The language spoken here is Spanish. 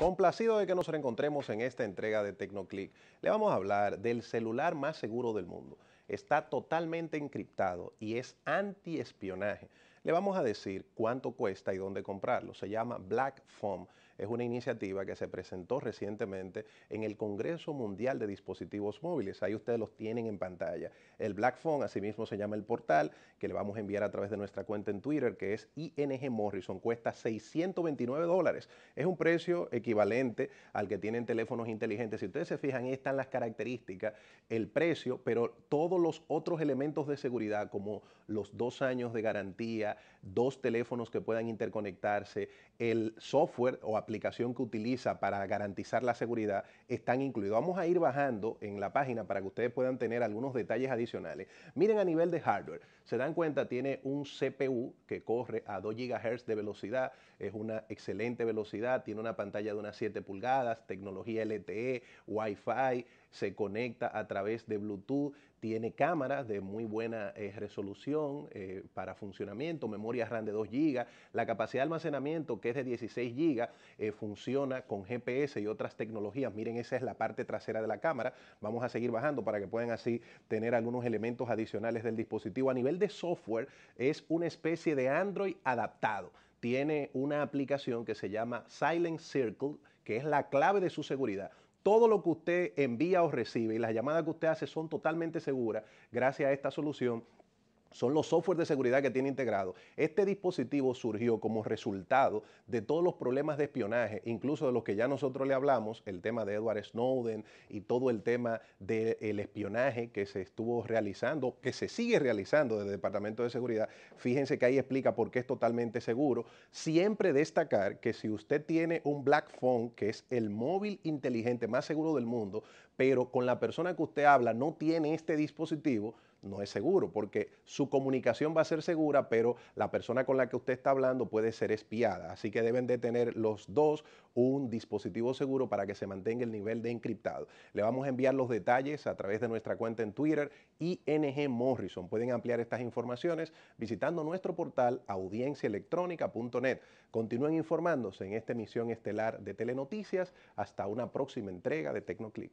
Complacido de que nos reencontremos en esta entrega de TecnoClick. Le vamos a hablar del celular más seguro del mundo. Está totalmente encriptado y es antiespionaje. espionaje le vamos a decir cuánto cuesta y dónde comprarlo. Se llama Black Phone Es una iniciativa que se presentó recientemente en el Congreso Mundial de Dispositivos Móviles. Ahí ustedes los tienen en pantalla. El Black Phone, asimismo se llama el portal, que le vamos a enviar a través de nuestra cuenta en Twitter, que es ING Morrison. Cuesta 629 dólares. Es un precio equivalente al que tienen teléfonos inteligentes. Si ustedes se fijan, ahí están las características, el precio, pero todos los otros elementos de seguridad, como los dos años de garantía, dos teléfonos que puedan interconectarse, el software o aplicación que utiliza para garantizar la seguridad están incluidos. Vamos a ir bajando en la página para que ustedes puedan tener algunos detalles adicionales. Miren a nivel de hardware, se dan cuenta, tiene un CPU que corre a 2 GHz de velocidad, es una excelente velocidad, tiene una pantalla de unas 7 pulgadas, tecnología LTE, Wi-Fi, se conecta a través de Bluetooth, tiene cámaras de muy buena eh, resolución eh, para funcionamiento, memoria RAM de 2 GB, la capacidad de almacenamiento que es de 16 GB, eh, funciona con GPS y otras tecnologías. Miren, esa es la parte trasera de la cámara. Vamos a seguir bajando para que puedan así tener algunos elementos adicionales del dispositivo. A nivel de software, es una especie de Android adaptado. Tiene una aplicación que se llama Silent Circle, que es la clave de su seguridad todo lo que usted envía o recibe y las llamadas que usted hace son totalmente seguras gracias a esta solución son los software de seguridad que tiene integrado. Este dispositivo surgió como resultado de todos los problemas de espionaje, incluso de los que ya nosotros le hablamos, el tema de Edward Snowden y todo el tema del espionaje que se estuvo realizando, que se sigue realizando desde el Departamento de Seguridad. Fíjense que ahí explica por qué es totalmente seguro. Siempre destacar que si usted tiene un Black Phone, que es el móvil inteligente más seguro del mundo, pero con la persona que usted habla no tiene este dispositivo, no es seguro porque su su comunicación va a ser segura, pero la persona con la que usted está hablando puede ser espiada. Así que deben de tener los dos un dispositivo seguro para que se mantenga el nivel de encriptado. Le vamos a enviar los detalles a través de nuestra cuenta en Twitter, ING Morrison. Pueden ampliar estas informaciones visitando nuestro portal audienciaelectrónica.net. Continúen informándose en esta emisión estelar de Telenoticias. Hasta una próxima entrega de TecnoClick.